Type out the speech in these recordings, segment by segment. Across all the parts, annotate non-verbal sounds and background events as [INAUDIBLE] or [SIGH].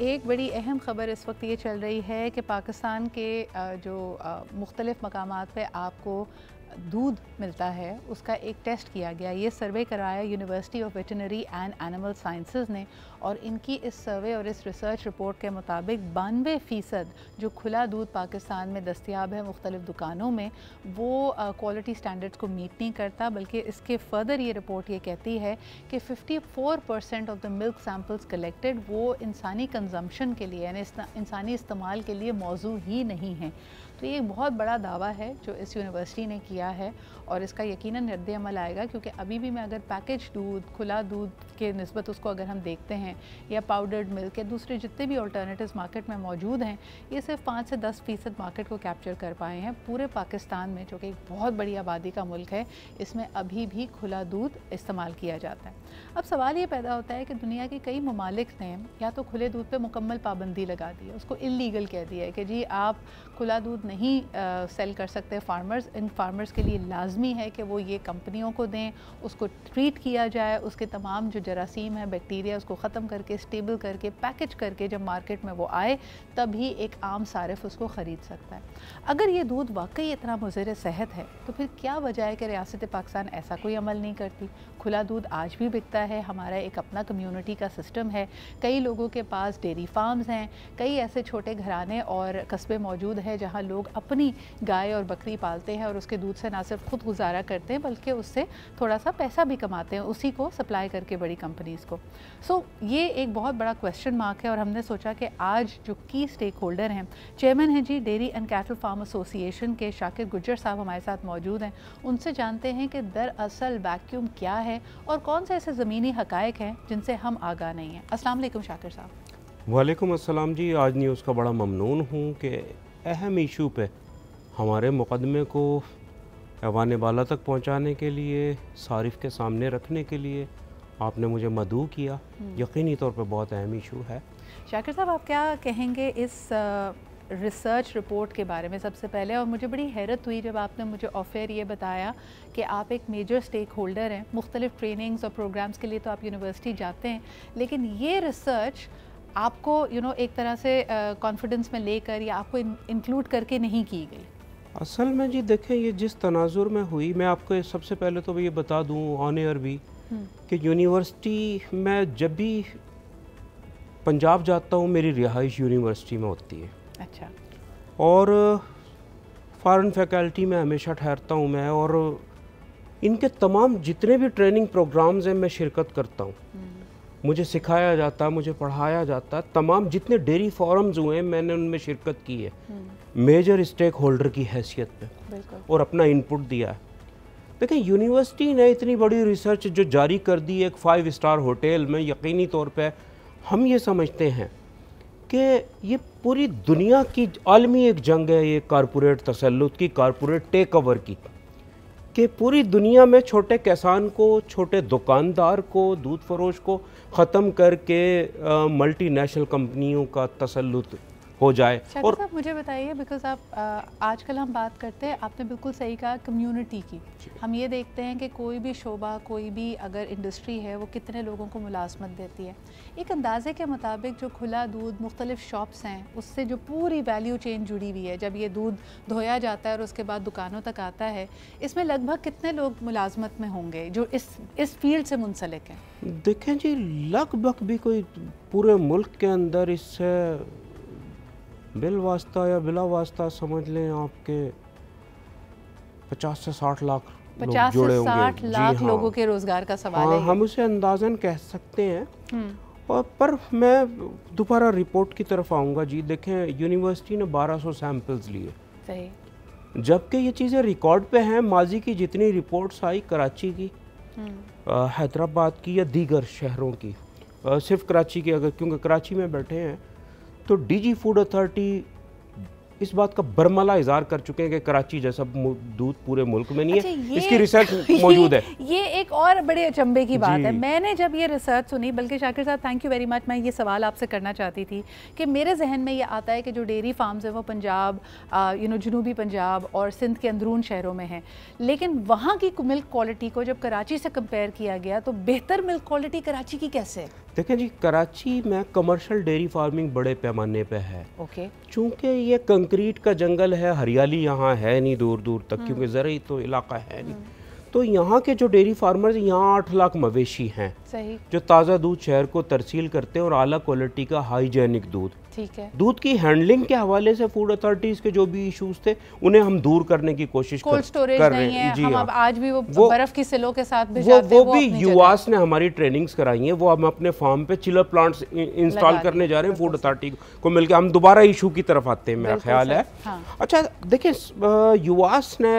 एक बड़ी अहम ख़बर इस वक्त ये चल रही है कि पाकिस्तान के जो मुख्तलिफ़ मकाम पर आपको दूध मिलता है उसका एक टेस्ट किया गया ये सर्वे कराया university of veterinary and animal sciences ने और इनकी इस सर्वे और इस रिसर्च रिपोर्ट के मुताबिक बानवे फ़ीसद जो खुला दूध पाकिस्तान में दस्तियाब है मुख्तलिफ़ दुकानों में वो क्वालिटी स्टैंडर्ड्स को मीट नहीं करता बल्कि इसके फर्दर ये रिपोर्ट ये कहती है कि fifty four percent of the milk samples collected वो इंसानी कंजम्पशन के लिए यानी इंसानी इस्तेमाल के लिए मौजू ही नहीं हैं तो ये एक बहुत बड़ा दावा है जो इस यूनिवर्सिटी ने किया है और इसका यकीन रद्द अमल आएगा क्योंकि अभी भी मैं अगर पैकेज दूध खुला दूध के नस्बत उसको अगर हम देखते हैं या पाउडर्ड मिल्क या दूसरे जितने भी ऑल्टरनेटिव मार्केट में मौजूद हैं ये सिर्फ पाँच से दस फ़ीसद मार्केट को कैप्चर कर पाए हैं पूरे पाकिस्तान में जो कि एक बहुत बड़ी आबादी का मुल्क है इसमें अभी भी खुला दूध इस्तेमाल किया जाता है अब सवाल ये पैदा होता है कि दुनिया के कई ममालिक ने या तो खुले दूध पर मुकम्मल पाबंदी लगा दी है उसको इलीगल कह दिया है कि जी आप खुला दूध नहीं सेल कर सकते फार्मर्स इन फार्मर्स के लिए लाजमी है कि वो ये कंपनियों को दें उसको ट्रीट किया जाए उसके तमाम जो जरासीम है बैक्टीरिया उसको ख़त्म करके स्टेबल करके पैकेज करके जब मार्केट में वो आए तभी एक आम सारफ उसको ख़रीद सकता है अगर ये दूध वाकई इतना मुजर सेहत है तो फिर क्या वजह है कि रियासत पाकिस्तान ऐसा कोई अमल नहीं करती खुला दूध आज भी बिकता है हमारा एक अपना कम्यूनिटी का सिस्टम है कई लोगों के पास डेयरी फार्म्स हैं कई ऐसे छोटे घराने और कस्बे मौजूद हैं जहाँ लोग लोग अपनी गाय और बकरी पालते हैं और उसके दूध से ना सिर्फ खुद गुजारा करते हैं बल्कि उससे थोड़ा सा पैसा भी कमाते हैं उसी को सप्लाई करके बड़ी कंपनीज़ को सो so, ये एक बहुत बड़ा क्वेश्चन मार्क है और हमने सोचा कि आज जो की स्टेक होल्डर हैं चेयरमैन हैं जी dairy and cattle farm association के शाकिर गुजर साहब हमारे साथ मौजूद हैं उनसे जानते हैं कि दरअसल वैक्यूम क्या है और कौन से ऐसे ज़मीनी हकायक हैं जिनसे हम आगा नहीं हैं असल शाकिर साहब वालेकुम असलम जी आज न्यूज़ का बड़ा ममनून हूँ कि अहम इशू पे हमारे मुकदमे को ऐवान बाला तक पहुंचाने के लिए सारिफ के सामने रखने के लिए आपने मुझे मदू किया हम्म। यकीनी तौर पर बहुत अहम इशू है शाकिर साहब आप क्या कहेंगे इस रिसर्च रिपोर्ट के बारे में सबसे पहले और मुझे बड़ी हैरत हुई जब आपने मुझे ऑफेयर ये बताया कि आप एक मेजर स्टेक होल्डर हैं मुख्तलिफ ट्रेनिंग्स और प्रोग्राम्स के लिए तो आप यूनिवर्सिटी जाते हैं लेकिन ये रिसर्च आपको यू you नो know, एक तरह से कॉन्फिडेंस में लेकर या आपको इंक्लूड करके नहीं की गई असल में जी देखें ये जिस तनाजुर में हुई मैं आपको सबसे पहले तो ये बता दूँ ऑन एयर भी हम्म। कि यूनिवर्सिटी में जब भी पंजाब जाता हूँ मेरी रिहाइश यूनिवर्सिटी में होती है अच्छा और फॉरेन फैकल्टी में हमेशा ठहरता हूँ मैं और इनके तमाम जितने भी ट्रेनिंग प्रोग्राम्स हैं मैं शिरकत करता हूँ हम्म। मुझे सिखाया जाता मुझे पढ़ाया जाता तमाम जितने डेयरी फॉरम्स हुए हैं मैंने उनमें शिरकत की है हम्म। मेजर स्टेक होल्डर की हैसियत पे और अपना इनपुट दिया है देखिए यूनिवर्सिटी ने इतनी बड़ी रिसर्च जो जारी कर दी एक फाइव स्टार होटल में यकीनी तौर पर हम ये समझते हैं कि ये पूरी दुनिया की आलमी एक जंग है ये कारपोरेट तसलुत की कारपोरेट टेक ओवर की कि पूरी दुनिया में छोटे किसान को छोटे दुकानदार को दूध फरोश को ख़त्म करके मल्टीनेशनल कंपनियों का तसलुत हो जाए और साहब मुझे बताइए बिकॉज आप आजकल हम बात करते हैं आपने बिल्कुल सही कहा कम्युनिटी की हम ये देखते हैं कि कोई भी शोबा कोई भी अगर इंडस्ट्री है वो कितने लोगों को मुलाजमत देती है एक अंदाजे के मुताबिक जो खुला दूध मुख्तलिफ शॉप्स हैं उससे जो पूरी वैल्यू चेन जुड़ी हुई है जब ये दूध धोया जाता है और उसके बाद दुकानों तक आता है इसमें लगभग कितने लोग मुलाजमत में होंगे जो इस इस फील्ड से मुंसलिक हैं देखें जी लगभग भी कोई पूरे मुल्क के अंदर इससे बिल वास्ता या बिला वास्ता समझ लें आपके पचास से साठ लाख पचास से साठ लाख हाँ। लोगों के रोजगार का सवाल हाँ, है हम उसे अंदाजन कह सकते हैं हम्म। और पर मैं दोबारा रिपोर्ट की तरफ आऊंगा जी देखें यूनिवर्सिटी ने 1200 सैंपल्स लिए जबकि ये चीज़ें रिकॉर्ड पे हैं माजी की जितनी रिपोर्ट्स आई कराची की हम्म। हैदराबाद की या दीगर शहरों की आ, सिर्फ कराची की अगर क्योंकि कराची में बैठे हैं तो डीजी फूड अथॉरिटी इस बात का बरमला इजहार कर चुके हैं कि कराची जैसा दूध पूरे मुल्क में नहीं अच्छा, है इसकी रिसर्च [LAUGHS] मौजूद है ये एक और बड़े अचंभे की बात है मैंने जब ये रिसर्च सुनी बल्कि शाकिर साहब थैंक यू वेरी मच मैं ये सवाल आपसे करना चाहती थी कि मेरे जहन में ये आता है कि जो डेयरी फार्म्स हैं वो पंजाब यू नो जनूबी पंजाब और सिंध के अंदरून शहरों में हैं लेकिन वहाँ की मिल्क क्वालिटी को जब कराची से कंपेयर किया गया तो बेहतर मिल्क क्वालिटी कराची की कैसे देखें जी कराची में कमर्शियल डेयरी फार्मिंग बड़े पैमाने पर है ओके okay. ये कंक कंक्रीट का जंगल है हरियाली यहाँ है नहीं दूर दूर तक हाँ। क्योंकि ज़रूरी तो इलाका है नहीं हाँ। तो यहाँ के जो डेयरी फार्मर्स यहाँ आठ लाख मवेशी हैं जो ताज़ा दूध शहर को तरसील करते हैं और आला क्वालिटी का हाइजेनिक दूध ठीक है दूध की हैंडलिंग के हवाले से फूड अथॉरिटीज के जो भी इश्यूज थे उन्हें हम दूर करने की कोशिश कर, स्टोरेज कर रहे हैं जी हम हाँ। आज भी वो, वो बर्फ की सिलो के साथ वो, वो, वो भी यूआस ने हमारी ट्रेनिंग्स कराई है वो हम अपने फार्म पे चिलर प्लांट्स इंस्टॉल करने जा रहे हैं फूड अथॉरिटी को मिलकर हम दोबारा इशू की तरफ आते हैं मेरा ख्याल है हाँ। अच्छा देखिए युवास ने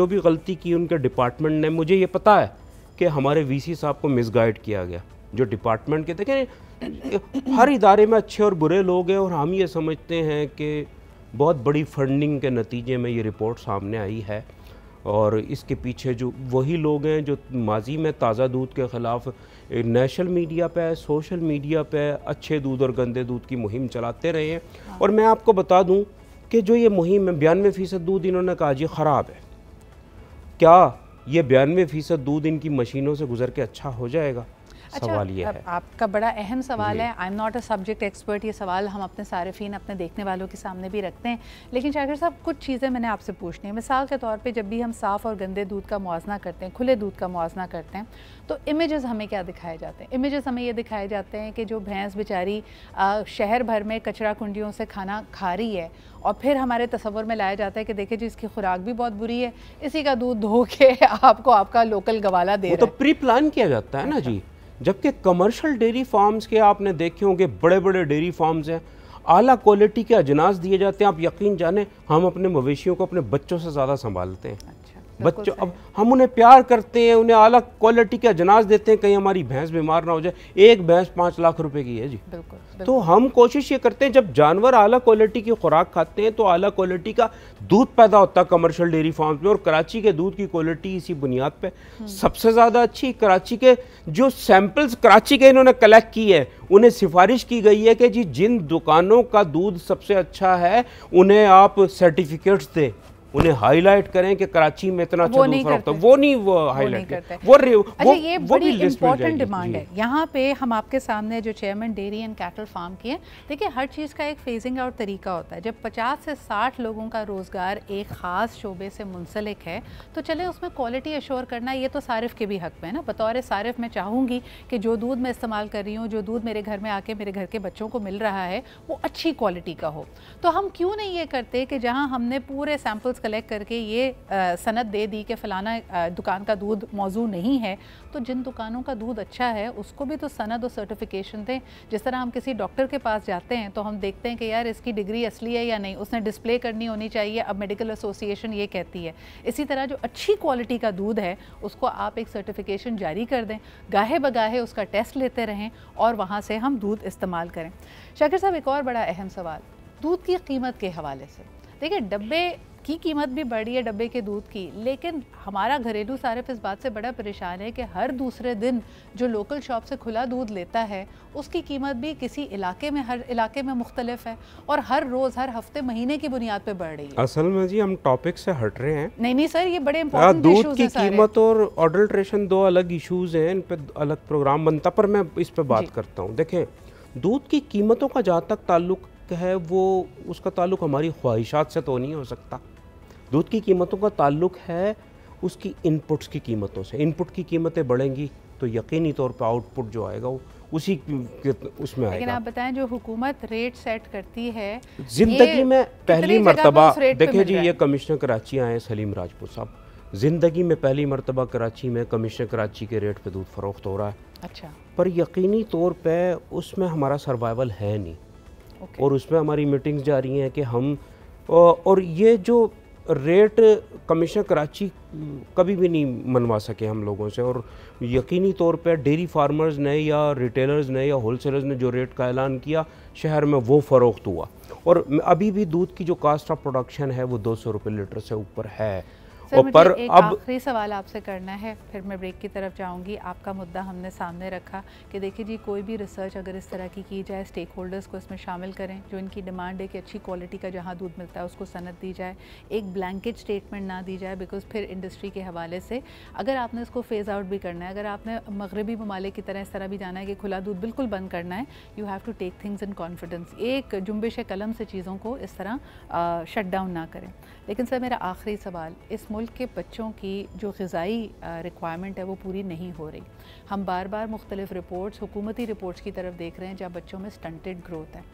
जो भी गलती की उनके डिपार्टमेंट ने मुझे ये पता है कि हमारे वीसी साहब को मिसगाइड किया गया जो डिपार्टमेंट के देखें हर इदारे में अच्छे और बुरे लोग हैं और हम ये समझते हैं कि बहुत बड़ी फंडिंग के नतीजे में ये रिपोर्ट सामने आई है और इसके पीछे जो वही लोग हैं जो माजी में ताज़ा दूध के ख़िलाफ़ नेशनल मीडिया पे सोशल मीडिया पे अच्छे दूध और गंदे दूध की मुहिम चलाते रहे हैं हाँ। और मैं आपको बता दूं कि जो ये मुहिम है बयानवे फ़ीसद दूध इन्होंने कहा जी ख़राब है क्या ये बयानवे फ़ीसद दूध इनकी मशीनों से गुज़र के अच्छा हो जाएगा अच्छा, सवाल ये है आपका बड़ा अहम सवाल है I am not a subject expert ये सवाल हम अपने सारफीन अपने देखने वालों के सामने भी रखते हैं लेकिन शाकिर साहब कुछ चीज़ें मैंने आपसे पूछनी है मिसाल के तौर पर जब भी हम साफ़ और गंदे दूध का मुआवजा करते हैं खुले दूध का मुआवजा करते हैं तो इमेज़ हमें क्या दिखाए जाते हैं इमेज़ हमें ये दिखाए जाते हैं कि जो भैंस बेचारी शहर भर में कचरा कुंडियों से खाना खा रही है और फिर हमारे तस्वर में लाया जाता है कि देखिए जी इसकी खुराक भी बहुत बुरी है इसी का दूध धो के [LAUGHS] आपको आपका लोकल गवाला दे तो प्री प्लान किया जाता है ना जी जबकि कमर्शियल डेयरी फार्म्स के आपने देखे होंगे बड़े बड़े डेयरी फार्म्स हैं आला क्वालिटी के अजनास दिए जाते हैं आप यकीन जाने हम अपने मवेशियों को अपने बच्चों से ज़्यादा संभालते हैं बच्चों अब हम उन्हें प्यार करते हैं उन्हें अलग क्वालिटी के अजनाज देते हैं कहीं हमारी भैंस बीमार ना हो जाए एक भैंस पाँच लाख रुपए की है जी दिल्कुल, दिल्कुल। तो हम कोशिश ये करते हैं जब जानवर आला क्वालिटी की खुराक खाते हैं तो आला क्वालिटी का दूध पैदा होता है कमर्शल डेयरी फार्म में और कराची के दूध की क्वालिटी इसी बुनियाद पर हम्म। सबसे ज़्यादा अच्छी कराची के जो सैम्पल्स कराची के इन्होंने कलेक्ट की है उन्हें सिफारिश की गई है कि जी जिन दुकानों का दूध सबसे अच्छा है उन्हें आप सर्टिफिकेट्स दें उन्हें हाईलाइट करें कि कराची में इतना अच्छा वो नहीं करते वो नहीं वो हाईलाइट करते वो अच्छा, वो, ये बड़ी इंपॉर्टेंट डिमांड है यहाँ पे हम आपके सामने जो chairman dairy and cattle farm की हैं देखिए हर चीज़ का एक फेजिंग और तरीका होता है जब 50 से 60 लोगों का रोज़गार एक ख़ास शोबे से मुंसलिक है तो चले उसमें क्वालिटी एश्योर करना ये तो सारिफ के भी हक में है ना बतौर सारिफ मैं चाहूँगी कि जो दूध मैं इस्तेमाल कर रही हूँ जो दूध मेरे घर में आके मेरे घर के बच्चों को मिल रहा है वो अच्छी क्वालिटी का हो तो हम क्यों नहीं ये करते कि जहाँ हमने पूरे सैम्पल्स कलेक्ट करके ये सनत दे दी कि फ़लाना दुकान का दूध मौजू नहीं है तो जिन दुकानों का दूध अच्छा है उसको भी तो सनत और सर्टिफिकेशन दें जिस तरह हम किसी डॉक्टर के पास जाते हैं तो हम देखते हैं कि यार इसकी डिग्री असली है या नहीं उसने डिस्प्ले करनी होनी चाहिए अब मेडिकल एसोसिएशन ये कहती है इसी तरह जो अच्छी क्वालिटी का दूध है उसको आप एक सर्टिफिकेशन जारी कर दें गाहे बगाहे उसका टेस्ट लेते रहें और वहाँ से हम दूध इस्तेमाल करें शाकिर साहब एक और बड़ा अहम सवाल दूध की कीमत के हवाले से देखिए डब्बे की कीमत भी बढ़ी है डब्बे के दूध की लेकिन हमारा घरेलू सारफ इस बात से बड़ा परेशान है कि हर दूसरे दिन जो लोकल शॉप से खुला दूध लेता है उसकी कीमत भी किसी इलाके में हर इलाके में मुख्तलिफ है और हर रोज़ हर हफ्ते महीने की बुनियाद पर बढ़ रही है असल में जी हम टॉपिक से हट रहे हैं नहीं नहीं सर ये बड़े दूध की कीमत और ऑडल्ट्रेशन दो अलग इशूज़ हैं इन पर अलग प्रोग्राम बनता पर मैं इस पर बात करता हूँ देखें दूध की कीमतों का जहाँ तक ताल्लुक है वो उसका ताल्लुक़ हमारी ख्वाहिशात से तो नहीं हो सकता दूध की कीमतों का ताल्लुक़ है उसकी इनपुट्स की कीमतों से इनपुट की कीमतें बढ़ेंगी तो यकीनी तौर पर आउटपुट जो आएगा वो उसी उसमें आएगा लेकिन आप बताएं जो हुकूमत रेट सेट करती है ज़िंदगी में पहली मरतबा देखिए जी ये कमिश्नर कराची आए हैं सलीम राजपूत साहब ज़िंदगी में पहली मरतबा कराची में कमिश्नर कराची के रेट पे दूध फरोख्त हो रहा है अच्छा पर यकीनी तौर पे उसमें हमारा सर्वाइवल है नहीं okay. और उसमें हमारी मीटिंग्स जा रही हैं कि हम और ये जो रेट कमीशन कराची कभी भी नहीं मनवा सके हम लोगों से और यकीनी तौर पर डेयरी फार्मर्स ने या रिटेलर्स ने या होलसेलर्स ने जो रेट का ऐलान किया शहर में वो फ़रोख्त हुआ और अभी भी दूध की जो कास्ट ऑफ प्रोडक्शन है वो दो सौ रुपये लीटर से ऊपर है सर पर अब आखिरी सवाल आपसे करना है फिर मैं ब्रेक की तरफ जाऊंगी आपका मुद्दा हमने सामने रखा कि देखिए जी कोई भी रिसर्च अगर इस तरह की की जाए स्टेक होल्डर्स को इसमें शामिल करें जो इनकी डिमांड है कि अच्छी क्वालिटी का जहाँ दूध मिलता है उसको सनत दी जाए एक ब्लैंकेट स्टेटमेंट ना दी जाए बिकॉज फिर इंडस्ट्री के हवाले से अगर आपने इसको फेज़ आउट भी करना है अगर आपने मगरबी ममालिक की तरह इस तरह भी जाना है कि खुला दूध बिल्कुल बंद करना है you have to take things in confidence एक जुम्बिश कलम से चीज़ों को इस तरह शट डाउन ना करें लेकिन सर मेरा आखिरी सवाल इस मुल्क के बच्चों की जो गज़ाई रिक्वायरमेंट है वो पूरी नहीं हो रही हम बार बार मुख्तलिफ़ रिपोर्ट्स हुकूमती रिपोर्ट्स की तरफ देख रहे हैं जहाँ बच्चों में स्टंटेड ग्रोथ है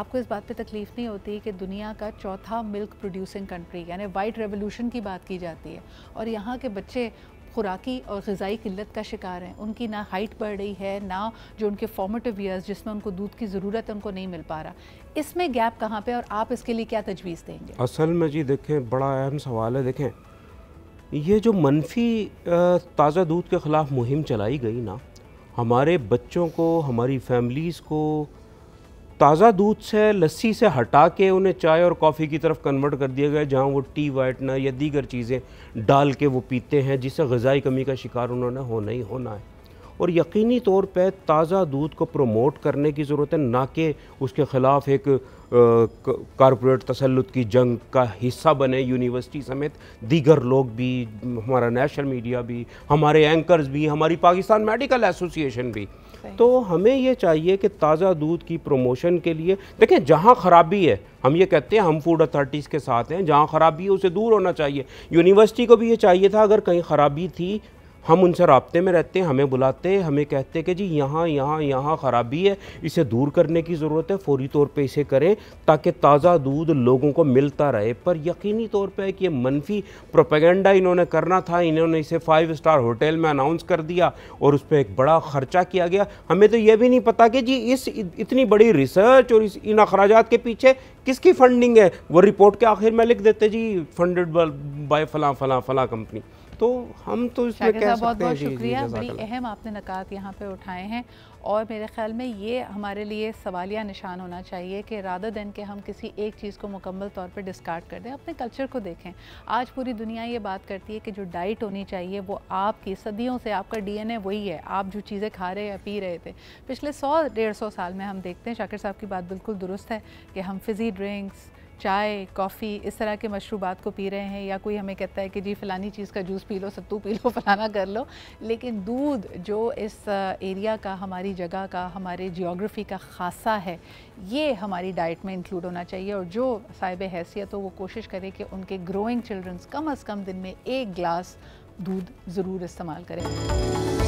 आपको इस बात पे तकलीफ़ नहीं होती कि दुनिया का चौथा मिल्क प्रोड्यूसिंग कंट्री यानी वाइट रेवोल्यूशन की बात की जाती है और यहाँ के बच्चे खुराकी और गज़ाई किल्लत का शिकार हैं उनकी ना हाइट बढ़ रही है ना जो उनके फॉर्मेटिव ईयर्स जिसमें उनको दूध की ज़रूरत है उनको नहीं मिल पा रहा इसमें गैप कहाँ पे और आप इसके लिए क्या तजवीज़ देंगे असल में जी देखें बड़ा अहम सवाल है देखें ये जो मनफी ताज़ा दूध के ख़िलाफ़ मुहिम चलाई गई ना हमारे बच्चों को हमारी फैमिलीज़ को ताज़ा दूध से लस्सी से हटा के उन्हें चाय और कॉफ़ी की तरफ कन्वर्ट कर दिया गया जहाँ वो टी वाइटनर या दीगर चीज़ें डाल के वो पीते हैं जिससे गज़ाई कमी का शिकार उन्होंने होना ही होना है और यकीनी तौर पे ताज़ा दूध को प्रमोट करने की ज़रूरत है ना कि उसके ख़िलाफ़ एक कॉरपोरेट तसलुत की जंग का हिस्सा बने यूनिवर्सिटी समेत दीगर लोग भी हमारा नेशनल मीडिया भी हमारे एंकर्स भी हमारी पाकिस्तान मेडिकल एसोसिएशन भी तो हमें ये चाहिए कि ताज़ा दूध की प्रमोशन के लिए देखें जहाँ ख़राबी है हम ये कहते हैं हम फूड अथॉरिटीज़ के साथ हैं जहाँ ख़राबी है उसे दूर होना चाहिए यूनिवर्सिटी को भी ये चाहिए था अगर कहीं ख़राबी थी हम उनसे रबते में रहते हैं हमें बुलाते हैं हमें कहते हैं कि जी यहाँ यहाँ यहाँ ख़राबी है इसे दूर करने की ज़रूरत है फौरी तौर पे इसे करें ताकि ताज़ा दूध लोगों को मिलता रहे पर यकीनी तौर पे एक ये मनफी प्रोपेगेंडा इन्होंने करना था इन्होंने इसे फाइव स्टार होटल में अनाउंस कर दिया और उस पर एक बड़ा ख़र्चा किया गया हमें तो यह भी नहीं पता कि जी इस इतनी बड़ी रिसर्च और इस इन अखराज के पीछे किसकी फ़ंडिंग है वो रिपोर्ट के आखिर में लिख देते जी फंडेड बाय फला फ़लाँ फ़लाँ कंपनी तो हम तो इसमें कह बहुत बहुत शुक्रिया बड़ी अहम आपने नकात यहाँ पे उठाए हैं और मेरे ख्याल में ये हमारे लिए सवालिया निशान होना चाहिए कि राधा दिन के हम किसी एक चीज़ को मुकम्मल तौर पर डिस्कार्ड कर दें अपने कल्चर को देखें आज पूरी दुनिया ये बात करती है कि जो डाइट होनी चाहिए वो आपकी सदियों से आपका डीएनए वही है आप जो चीज़ें खा रहे या पी रहे थे पिछले सौ डेढ़ सौ साल में हम देखते हैं शाकिर साहब की बात बिल्कुल दुरुस्त है कि हम फिज़ी ड्रिंक्स चाय कॉफ़ी इस तरह के मशरूबात को पी रहे हैं या कोई हमें कहता है कि जी फ़लानी चीज़ का जूस पी लो सत्तू पी लो [LAUGHS] फलाना कर लो लेकिन दूध जो इस एरिया का हमारी जगह का हमारे जियोग्राफी का खासा है ये हमारी डाइट में इंक्लूड होना चाहिए और जो साहिब हैसियत हो वो कोशिश करे कि उनके ग्रोइंग चिल्ड्रंस कम अज़ कम दिन में एक ग्लास दूध ज़रूर इस्तेमाल करें